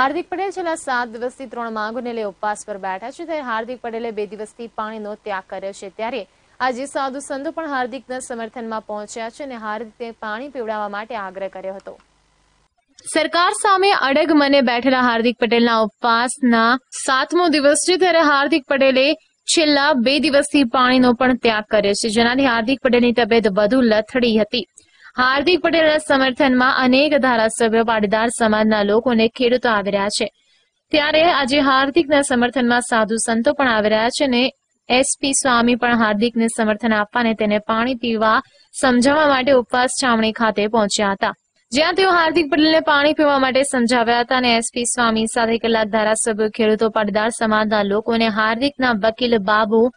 હાર્દિક પટેલ છેલ્લા સાત દિવસથી ત્રણ માંગોને લઈ ઉપવાસ પર બેઠા છે ત્યારે હાર્દિક પટેલે બે દિવસથી પાણીનો ત્યાગ કર્યો છે ત્યારે આજે સાધુ સંતો પણ હાર્દિકના સમર્થનમાં પહોંચ્યા છે અને હાર્દિકને પાણી પીવડાવવા માટે આગ્રહ કર્યો હતો સરકાર સામે અડગ મને બેઠેલા હાર્દિક પટેલના ઉપવાસના સાતમો દિવસ છે ત્યારે હાર્દિક પટેલે છેલ્લા બે દિવસથી પાણીનો પણ ત્યાગ કર્યો છે જેનાથી હાર્દિક પટેલની તબિયત વધુ લથડી હતી હાર્દિક પટેલના સમર્થનમાં અનેક ધારાસભ્ય પાટીદાર સમાજના લોકોને ખેડૂતો આવી રહ્યા છે ત્યારે આજે હાર્દિકના સમર્થનમાં સાધુ સંતો પણ આવી રહ્યા છે અને એસપી સ્વામી પણ હાર્દિકને સમર્થન આપવા અને તેને પાણી પીવા સમજાવવા માટે ઉપવાસ છાવણી ખાતે પહોંચ્યા હતા જ્યાં તેઓ હાર્દિક પટેલને પાણી પીવા માટે સમજાવ્યા હતા અને એસપી સ્વામી સાથે કેટલાક ધારાસભ્યો ખેડૂતો પડદાર સમાજના લોકોને હાર્દિકના વકીલ બાબુ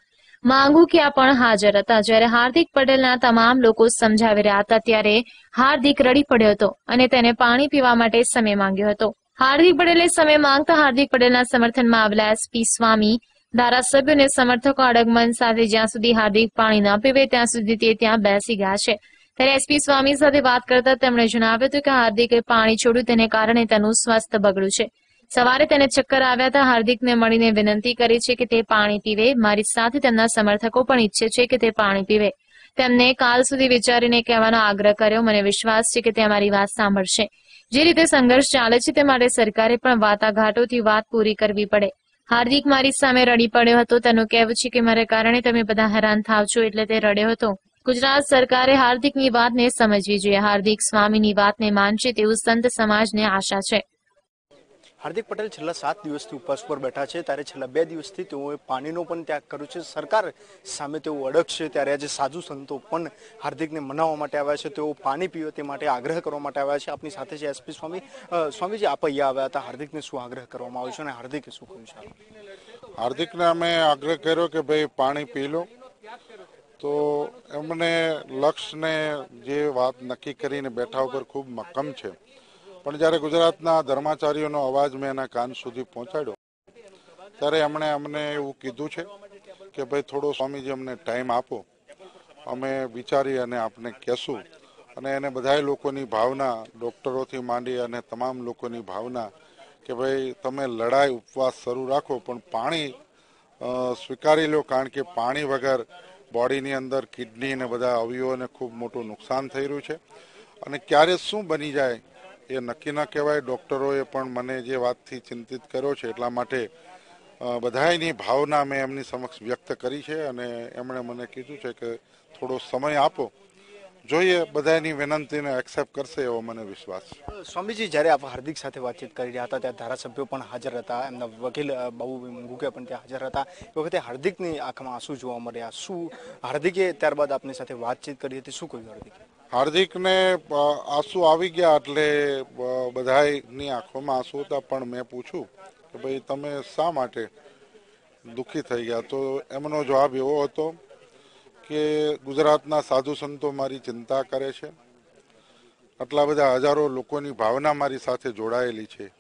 માંગુકિયા પણ હાજર હતા જ્યારે હાર્દિક પટેલના તમામ લોકો સમજાવી રહ્યા હતા ત્યારે હાર્દિક રડી પડ્યો હતો અને તેને પાણી પીવા માટે સમય માંગ્યો હતો હાર્દિક પટેલે સમય માંગતા હાર્દિક પટેલના સમર્થનમાં આવેલા એસપી સ્વામી ધારાસભ્યોને સમર્થકો અડગમન સાથે જ્યાં સુધી હાર્દિક પાણી ન પીવે ત્યાં સુધી તે ત્યાં બેસી ગયા છે ત્યારે એસપી સ્વામી સાથે વાત કરતા તેમણે જણાવ્યું હતું કે હાર્દિકે પાણી છોડ્યું તેને કારણે તેનું સ્વાસ્થ્ય બગડ્યું છે સવારે તેને ચક્કર આવ્યા હતા હાર્દિકને મળીને વિનંતી કરી છે કે તે પાણી પીવે મારી સાથે તેમના સમર્થકો પણ ઈચ્છે છે કે તે પાણી પીવે તેમને કાલ સુધી વિચારીને કહેવાનો આગ્રહ કર્યો મને વિશ્વાસ છે કે તે અમારી વાત સાંભળશે જે રીતે સંઘર્ષ ચાલે છે તે માટે સરકારે પણ વાતાઘાટોથી વાત પૂરી કરવી પડે હાર્દિક મારી સામે રડી પડ્યો હતો તેનું કહેવું છે કે મારે કારણે તમે બધા હેરાન થાવ છો એટલે તે રડ્યો હતો ગુજરાત સરકારે હાર્દિકની વાતને સમજવી જોઈએ હાર્દિક સ્વામીની વાતને માનશે તેવું સંત સમાજને આશા છે હાર્દિક પટેલ છેલ્લા સાત દિવસથી ઉપવાસ પર બેઠા છે ત્યારે છેલ્લા બે દિવસથી તેઓએ પાણીનો પણ ત્યાગ કર્યો છે સરકાર સામે તેઓ અડગ છે ત્યારે આજે સાધુ સંતો પણ હાર્દિકને મનાવવા માટે આવ્યા છે તેઓ પાણી પીવે તે માટે આગ્રહ કરવા માટે આવ્યા છે આપની સાથે છે એસપી સ્વામી સ્વામીજી આપ અહીંયા આવ્યા હતા હાર્દિકને શું આગ્રહ કરવામાં આવ્યો છે અને હાર્દિકે શું કહ્યું છે હાર્દિકને અમે આગ્રહ કર્યો કે ભાઈ પાણી પી લો તો એમને લક્ષ્યને જે વાત નક્કી કરીને બેઠા ઉપર ખૂબ મક્કમ છે પણ જ્યારે ગુજરાતના ધર્માચાર્યોનો અવાજ મેં એના કાન સુધી પહોંચાડ્યો ત્યારે એમણે અમને એવું કીધું છે કે ભાઈ થોડો સ્વામીજી અમને ટાઈમ આપો અમે વિચારી અને આપને કહેશું અને એને બધા લોકોની ભાવના ડૉક્ટરોથી માંડી અને તમામ લોકોની ભાવના કે ભાઈ તમે લડાઈ ઉપવાસ શરૂ રાખો પણ પાણી સ્વીકારી લો કારણ કે પાણી વગર બોડીની અંદર કિડની અને બધા અવયવોને ખૂબ મોટું નુકસાન થઈ રહ્યું છે અને ક્યારે શું બની જાય એ નક્કી ન કહેવાય ડૉક્ટરોએ પણ મને જે વાતથી ચિંતિત કર્યો છે એટલા માટે બધાની ભાવના મેં એમની સમક્ષ વ્યક્ત કરી છે અને એમણે મને કીધું છે કે થોડો સમય આપો જોઈએ બધાની વિનંતીને એક્સેપ્ટ કરશે એવો મને વિશ્વાસ સ્વામીજી જ્યારે આપ હાર્દિક સાથે વાતચીત કરી રહ્યા હતા ત્યાં ધારાસભ્યો પણ હાજર હતા એમના વકીલ બાબુ મુગુકે પણ ત્યાં હાજર હતા એ વખતે હાર્દિકની આંખમાં આંસુ જોવા મળ્યા શું હાર્દિકે ત્યારબાદ આપની સાથે વાતચીત કરી હતી શું કહ્યું હાર્દિકે હાર્દિકને આંસુ આવી ગયા એટલે બધાની આંખોમાં આંસુ હતા પણ મેં પૂછ્યું કે ભાઈ તમે શા માટે દુઃખી થઈ ગયા તો એમનો જવાબ એવો હતો કે ગુજરાતના સાધુ સંતો મારી ચિંતા કરે છે આટલા બધા હજારો લોકોની ભાવના મારી સાથે જોડાયેલી છે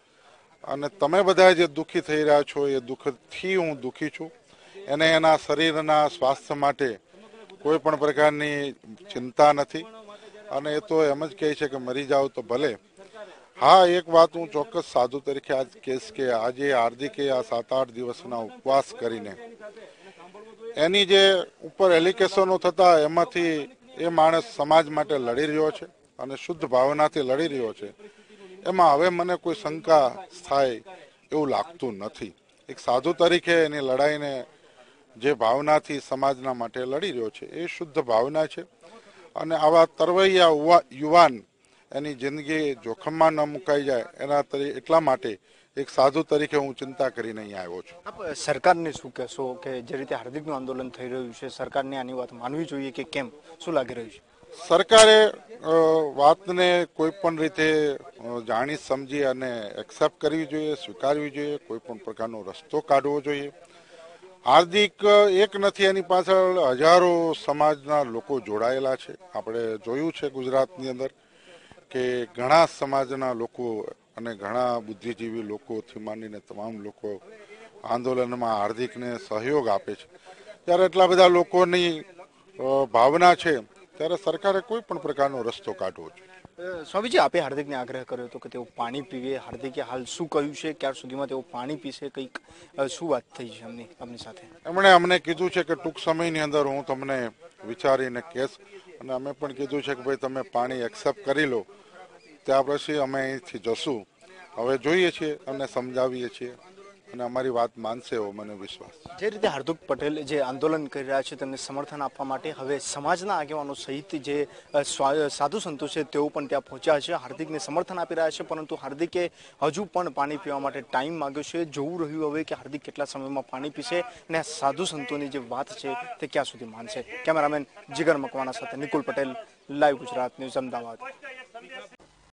અને તમે બધા જે દુઃખી થઈ રહ્યા છો એ દુઃખથી હું દુઃખી છું એને એના શરીરના સ્વાસ્થ્ય માટે કોઈ પણ પ્રકારની ચિંતા નથી અને એ તો એમ જ કહે છે કે મરી જાઓ તો ભલે હા એક વાત હું ચોક્કસ સાધુ તરીકે આજ કેસ કે આજે હાર્દિકે આ સાત આઠ દિવસના ઉપવાસ કરીને એની જે ઉપર એલિકેશનો થતા એમાંથી એ માણસ સમાજ માટે લડી રહ્યો છે અને શુદ્ધ ભાવનાથી લડી રહ્યો છે એમાં હવે મને કોઈ શંકા થાય એવું લાગતું નથી એક સાધુ તરીકે એની લડાઈને જે ભાવનાથી સમાજના માટે લડી રહ્યો છે એ શુદ્ધ ભાવના છે અને આવા તરવૈયા યુવાન એની જિંદગી જોખમમાં ન મુકાઈ જાય એના તરીકે એટલા માટે એક સાધુ તરીકે હું ચિંતા કરીને અહીં આવ્યો છું સરકારને શું કહેશો કે જે રીતે હાર્દિકનું આંદોલન થઈ રહ્યું છે સરકારને આની વાત માનવી જોઈએ કે કેમ શું લાગી રહ્યું છે સરકારે વાતને કોઈ પણ રીતે જાણી સમજી અને એક્સેપ્ટ કરવી જોઈએ સ્વીકારવી જોઈએ કોઈ પણ પ્રકારનો રસ્તો કાઢવો જોઈએ હાર્દિક એક નથી એની પાછળ હજારો સમાજના લોકો જોડાયેલા છે આપણે જોયું છે ગુજરાતની અંદર કે ઘણા સમાજના લોકો અને ઘણા બુદ્ધિજીવી લોકોથી માંડીને તમામ લોકો આંદોલનમાં હાર્દિકને સહયોગ આપે છે ત્યારે એટલા બધા લોકોની ભાવના છે ત્યારે સરકારે કોઈ પણ પ્રકારનો રસ્તો કાઢવો જોઈએ સ્વામીજી આપે હાર્દિકને આગ્રહ કર્યો હતો કે તેઓ પાણી પીવે હાર્દિકે હાલ શું કહ્યું છે ક્યાં સુધીમાં તેઓ પાણી પીશે કંઈક શું વાત થઈ છે એમની એમની સાથે એમણે અમને કીધું છે કે ટૂંક સમયની અંદર હું તમને વિચારીને કહેશ અને અમે પણ કીધું છે કે ભાઈ તમે પાણી એક્સેપ્ટ કરી લો ત્યાં પછી અમે અહીંથી જશું હવે જોઈએ છીએ અમને સમજાવીએ છીએ અને અમારી વાત માનશે એવો મને વિશ્વાસ જે રીતે હાર્દિક પટેલ જે આંદોલન કરી રહ્યા છે તેમને સમર્થન આપવા માટે હવે સમાજના આગેવાનો સહિત જે સાધુ સંતો છે તેઓ પણ ત્યાં પહોંચ્યા છે હાર્દિકને સમર્થન આપી રહ્યા છે પરંતુ હાર્દિકે હજુ પણ પાણી પીવા માટે ટાઈમ માગ્યો છે જોવું રહ્યું હવે કે હાર્દિક કેટલા સમયમાં પાણી પીશે અને સાધુ સંતોની જે વાત છે તે ક્યાં સુધી માનશે કેમેરામેન જીગર મકવાના સાથે નિકુલ પટેલ લાઈવ ગુજરાત ન્યૂઝ અમદાવાદ